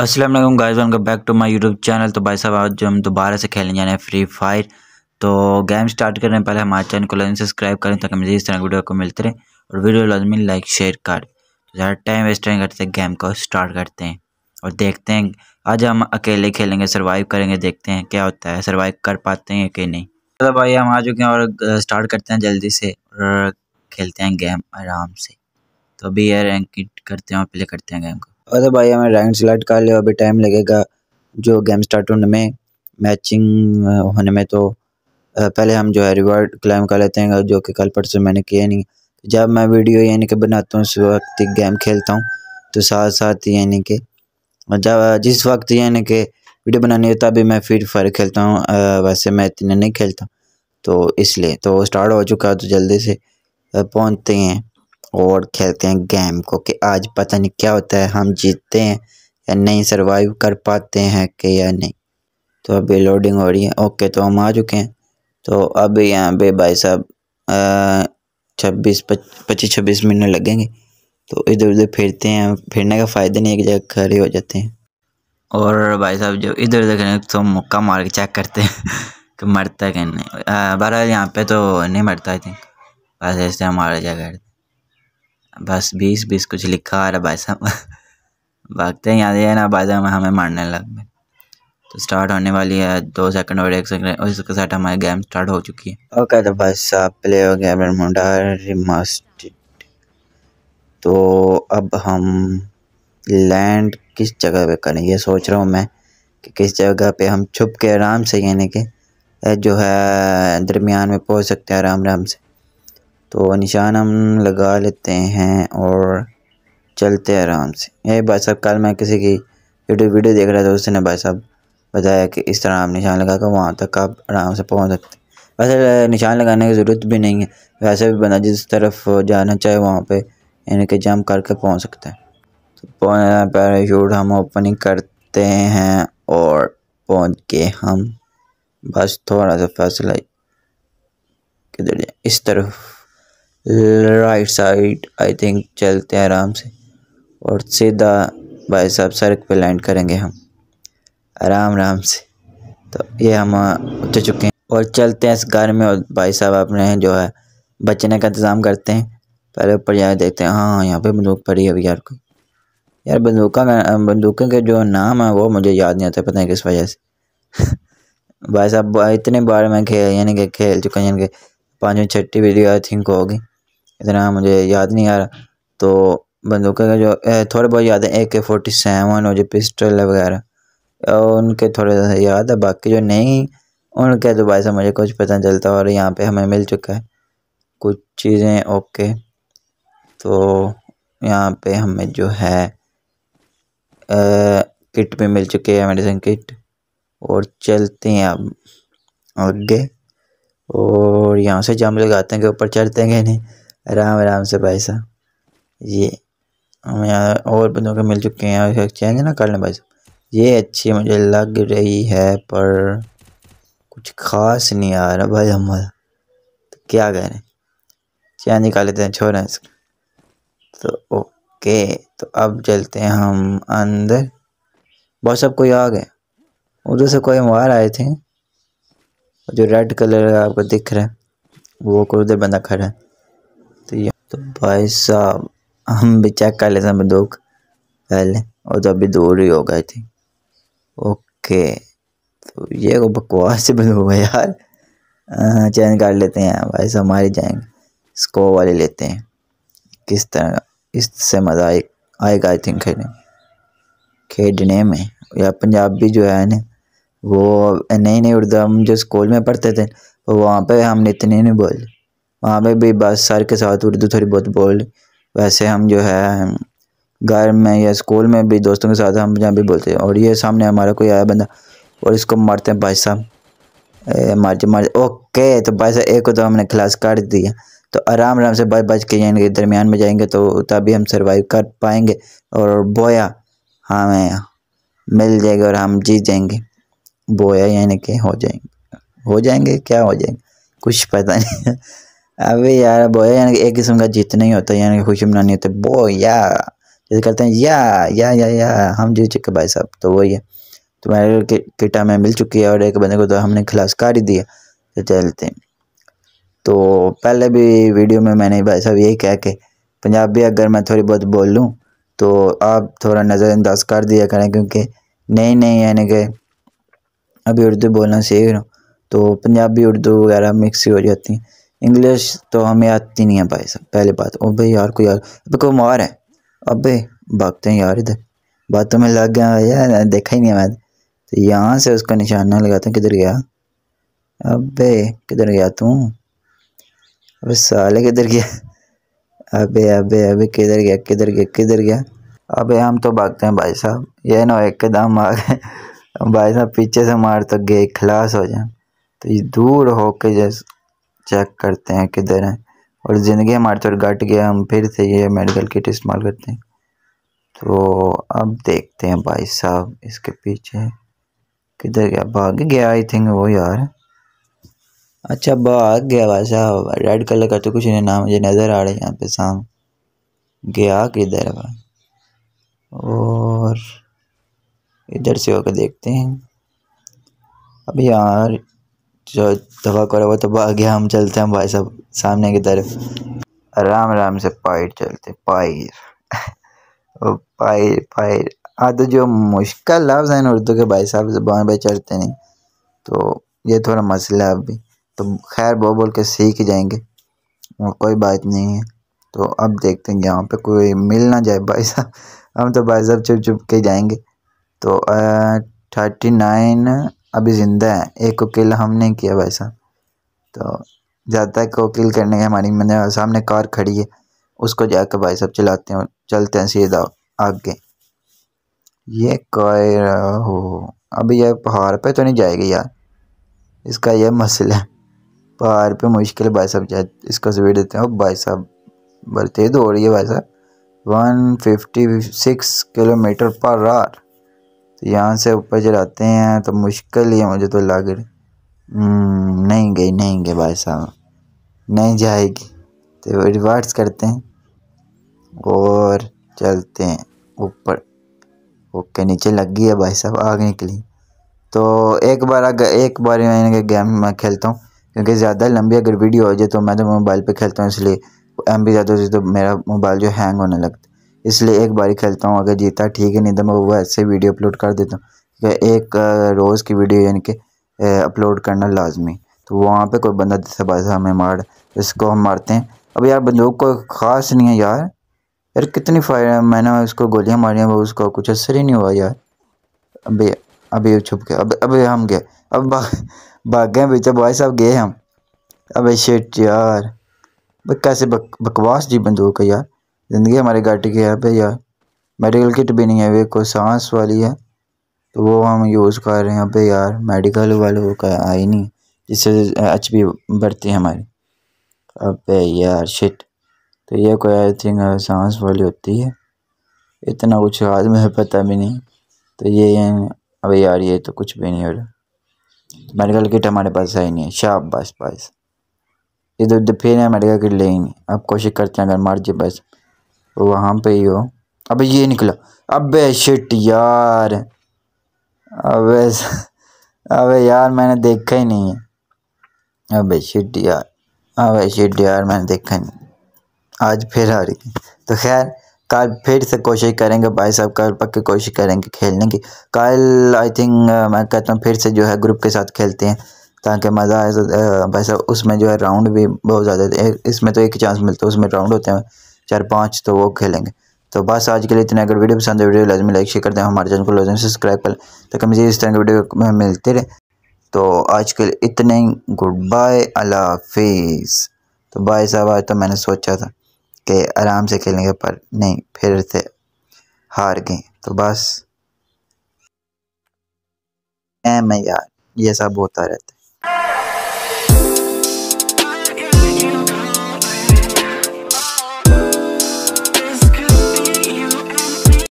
असलम वन का back to my YouTube channel तो भाई साहब आज हम दोबारा से खेलने जाने हैं फ्री फायर तो गेम स्टार्ट करने पहले हमारे चैनल को लाइन सब्सक्राइब करें ताकि मुझे इस तरह वीडियो को मिलते रहे और वीडियो लाजमी लाइक शेयर कर तो ज़्यादा टाइम वेस्ट नहीं करते गेम को स्टार्ट करते हैं और देखते हैं आज हम अकेले खेलेंगे सर्वाइव करेंगे देखते हैं क्या होता है सर्वाइव कर पाते हैं कि नहीं चलो भाई हम आ चुके हैं और स्टार्ट करते हैं जल्दी से और खेलते हैं गेम आराम से तो अभी ये रैंक करते हैं और प्ले करते हैं गेम को और तो भाई हमें रैंक सिलेक्ट कर लिया अभी टाइम लगेगा जो गेम स्टार्ट होने में मैचिंग होने में तो पहले हम जो है रिवॉर्ड क्लाइम कर लेते हैं जो कि कल परसों मैंने किया नहीं जब मैं वीडियो यानी कि बनाता हूँ उस वक्त गेम खेलता हूँ तो साथ साथ यानी कि जब जिस वक्त यानी कि वीडियो बनानी होता अभी मैं फिर फायर खेलता हूँ वैसे मैं इतना नहीं खेलता तो इसलिए तो स्टार्ट हो चुका तो जल्दी से पहुँचते हैं और खेलते हैं गेम को कि आज पता नहीं क्या होता है हम जीतते हैं या नहीं सरवाइव कर पाते हैं कि या नहीं तो अभी लोडिंग हो रही है ओके तो हम आ चुके हैं तो अब यहाँ पे भाई साहब छब्बीस पच्चीस छब्बीस मिनट लगेंगे तो इधर उधर फिरते हैं फिरने का फ़ायदा नहीं एक जगह खड़े हो जाते हैं और भाई साहब जब इधर उधर करें तो मुक्का मार के चेक करते हैं कि मरता है कि नहीं बहरहाल यहाँ पे तो नहीं मरता आई थिंक बस ऐसे हम आ करते बस बीस बीस कुछ लिखा आ रहा भाई साहब भागते हैं याद है ना भाई साहब हमें मारने लग गए तो स्टार्ट होने वाली है दो सेकंड और एक सेकंड और इसके साथ हमारी गेम स्टार्ट हो चुकी है ओके तो भाई साहब प्ले हो गया रिमास्टेड तो अब हम लैंड किस जगह पे करें ये सोच रहा हूँ मैं कि किस जगह पे हम छुप के आराम से यानी कि जो है दरमियान में पहुँच सकते हैं आराम आराम से तो निशान हम लगा लेते हैं और चलते हैं आराम से ये भाई साहब कल मैं किसी की यूट्यूब वीडियो देख रहा था उसने भाई साहब बताया कि इस तरह आप निशान लगा कर वहाँ तक आप आराम से पहुँच सकते वैसे निशान लगाने की ज़रूरत भी नहीं है वैसे भी बंदा जिस तरफ जाना चाहे वहाँ पर यानी कि जम करके पहुँच सकता है तो पैराशूट हम ओपनिंग करते हैं और पहुँच के हम बस थोड़ा सा फैसला किधर जाए इस तरफ राइट साइड आई थिंक चलते हैं आराम से और सीधा भाई साहब सड़क पे लैंड करेंगे हम आराम आराम से तो ये हम उतर चुके हैं और चलते हैं इस घर में और भाई साहब अपने जो है बचने का इंतज़ाम करते हैं पहले ऊपर जाए देखते हैं हाँ, हाँ यहाँ पे बंदूक पड़ी है अभी यार कोई यार बंदूक का बंदूकों के जो नाम है वो मुझे याद नहीं आता पता नहीं किस वजह से भाई साहब इतने बार में खेल यानी कि खेल चुके हैं यानी कि पाँचवीं छठी वीडियो आई थिंक होगी इतना मुझे याद नहीं आ रहा तो बंदूकों का जो थोड़े बहुत याद है ए के फोर्टी सेवन और जो पिस्टल है वगैरह उनके थोड़े याद है बाकी जो नहीं उनके तो भाई साहब मुझे कुछ पता नहीं चलता और यहाँ पे हमें मिल चुका है कुछ चीज़ें ओके तो यहाँ पे हमें जो है आ, किट भी मिल चुकी है मेडिसिन किट और चलते हैं अब आगे और यहाँ से जम लगाते हैं कि ऊपर चढ़ते हैं कि नहीं आराम आराम से भाई साहब ये हमें यहाँ और बंदों के मिल चुके हैं और ना कर लें भाई साहब ये अच्छी मुझे लग रही है पर कुछ खास नहीं आ रहा भाई हम तो क्या कह रहे हैं चेंज निकाल लेते हैं छोड़ें इसको तो ओके तो अब चलते हैं हम अंदर बहुत सब कोई आ गए उधर से कोई मार आए थे जो रेड कलर आपको दिख रहा है वो कोई उधर बंदा खड़ा है तो भाई साहब हम भी चेक कर लेते हैं बंदूक पहले और तो अभी दूर ही हो गए थे ओके तो ये को तो बकवास से बंदूक है यार हाँ, चेंज कर लेते हैं भाई साहब हमारे जाएंगे स्को वाले लेते हैं किस तरह इससे मज़ा आए आएगा आई थिंक खेलने खेलने में या पंजाबी जो है ना वो नई नहीं उर्दू हम जो स्कूल में पढ़ते थे वहाँ पे हमने इतने नहीं बोले वहाँ पे भी बस सर के साथ उर्दू थोड़ी बहुत बोल वैसे हम जो है घर में या स्कूल में भी दोस्तों के साथ हम पंजाबी बोलते हैं और ये सामने हमारा कोई आया बंदा और इसको मारते हैं भाई साहब मारते मार ओके तो भाई साहब एक को तो हमने क्लास काट दिया तो आराम आराम से बच बच के जाएंगे दरमियान में जाएंगे तो तभी हम सर्वाइव कर पाएंगे और बोया हमें मिल जाएगा और हम जीत जाएंगे बोया यानी कि हो जाएंगे हो जाएंगे क्या हो जाएंगे कुछ पता नहीं अभी यार बोया यानी कि एक किस्म का जीत नहीं होता यानी कि खुशी मनानी होती है बो या जैसे कहते हैं या या या या हम जीत चुके भाई साहब तो वही है तुम्हारे कि, किटा में मिल चुकी है और एक बंदे को तो हमने खिलास कर ही दिया तो चलते हैं तो पहले भी वीडियो में मैंने भाई साहब यही कह के पंजाबी अगर मैं थोड़ी बहुत बोल लूँ तो आप थोड़ा नज़रअंदाज कर दिया करें क्योंकि नहीं नहीं यानी कि अभी उर्दू बोलना सीख रहा हूँ तो पंजाबी उर्दू वगैरह मिक्स ही हो जाती हैं इंग्लिश तो हमें आती नहीं है भाई साहब पहले बात ओ भाई यार को यार अभी को मार है अबे भागते हैं यार इधर बातों में लग गया यार देखा ही नहीं मैं तो यहाँ से उसका निशाना लगाता हूँ किधर गया अबे किधर गया तू अबे साले किधर गया अबे अबे अबे किधर गया किधर गया किधर गया अबे हम तो भागते हैं भाई साहब ये ना एकदम आ गए भाई साहब पीछे से मार तो गए खलास हो जाए तो ये दूर होके जैसे चेक करते हैं किधर हैं और ज़िंदगी हमारे तो घट गया हम फिर से ये मेडिकल किट इस्तेमाल करते हैं तो अब देखते हैं भाई साहब इसके पीछे किधर गया भाग गया आई थिंक वो यार अच्छा भाग गया भाई साहब रेड कलर का तो कुछ नहीं नाम मुझे नज़र आ रहा है यहाँ पे शाम गया किधर भाई और इधर से होकर देखते हैं अब यार जो दवा करो वो तो आगे हम चलते हैं भाई साहब सामने की तरफ आराम आराम से पाइर चलते पाइर पाइर पाइर हाँ तो जो मुश्किल लफ्ज़ हैं उर्दू के भाई साहब जबान पर चढ़ते नहीं तो ये थोड़ा मसला है अभी तो खैर बो बोल के सीख जाएंगे और कोई बात नहीं है तो अब देखते हैं यहाँ पे कोई मिल ना जाए भाई साहब हम तो भाई साहब चुप चुप के जाएंगे तो थर्टी नाइन अभी ज़िंदा है एक वकील हमने किया भाई साहब तो जाता है वकील करने के हमारी मैंने सामने कार खड़ी है उसको जाकर भाई साहब चलाते हैं चलते हैं सीधा आगे ये कार हो अभी यह पहाड़ पे तो नहीं जाएगी यार इसका यह मसला है पहाड़ पे मुश्किल भाई साहब जाए इसको स्पीड देते हैं भाई साहब बढ़ते दौड़िए भाई साहब वन फिफ्टी सिक्स किलोमीटर पर आर तो यहाँ से ऊपर चलाते हैं तो मुश्किल ही है मुझे तो लग हम्म, नहीं गई नहीं गई भाई साहब नहीं जाएगी तो रिवर्स करते हैं और चलते हैं ऊपर ओके नीचे लग गई है भाई साहब आग निकली तो एक बार अगर एक बार मैंने गेम मैं खेलता हूँ क्योंकि ज़्यादा लंबी अगर वीडियो हो जाए तो मैं तो मोबाइल पे खेलता हूँ इसलिए एम भी ज़्यादा जाए तो मेरा मोबाइल जो हैंग होने लगता है इसलिए एक बार खेलता हूँ अगर जीता ठीक है नहीं तो मैं वो ऐसे वीडियो अपलोड कर देता हूँ एक रोज़ की वीडियो यानी कि अपलोड करना लाजमी तो वहाँ पे कोई बंदा बाजा हमें मार इसको हम मारते हैं अब यार बंदूक कोई ख़ास नहीं है यार यार कितनी फायर मैंने उसको गोलियाँ मारी वो उसका कुछ असर ही नहीं हुआ यार अभी अभी छुप गया अब अभी हम गए अब भाग गए बेचा बॉय साहब गए हम अब शेट यार कैसे बक, बकवास जी बंदूक है यार ज़िंदगी हमारी घट गया है भैया मेडिकल किट भी नहीं है वे कोई सांस वाली है तो वो हम यूज़ कर रहे हैं भाई यार मेडिकल वालों का आई नहीं जिससे एच पी बढ़ती है हमारी अब यार शिट तो ये कोई आई थिंक सांस वाली होती है इतना कुछ आदमी है पता भी नहीं तो ये अब यार ये तो कुछ भी नहीं हो रहा तो मेडिकल किट हमारे पास है ही नहीं है शाप बस बस इधर उधर फिर मेडिकल किट ले ही नहीं अब कोशिश करते हैं अगर मर जाए बस वहाँ पे ही हो अबे ये निकला अबे शिट यार अबे अबे यार मैंने देखा ही नहीं है अबे शिट यार अबे शिट यार मैंने देखा ही नहीं आज फिर आ रही तो खैर कल फिर से कोशिश करेंगे भाई साहब कल पक्के कोशिश करेंगे खेलने की कल आई थिंक मैं कहता हूँ फिर से जो है ग्रुप के साथ खेलते हैं ताकि मज़ा आए भाई साहब उसमें जो है राउंड भी बहुत ज़्यादा इसमें तो एक चांस मिलता है उसमें राउंड होते हैं चार पाँच तो वो खेलेंगे तो बस आज के लिए इतना अगर वीडियो पसंद है वीडियो लाजमी लाइक शेयर कर दें हमारे चैनल को लाजमी सब्सक्राइब कर ताकि तो मुझे इस तरह के वीडियो में मिलते रहे तो आज के लिए इतने गुड बाय अला हाफिज़ तो बाय साहब आज तो मैंने सोचा था कि आराम से खेलेंगे पर नहीं फिर से हार गए तो बस एम यार ये सब होता रहता है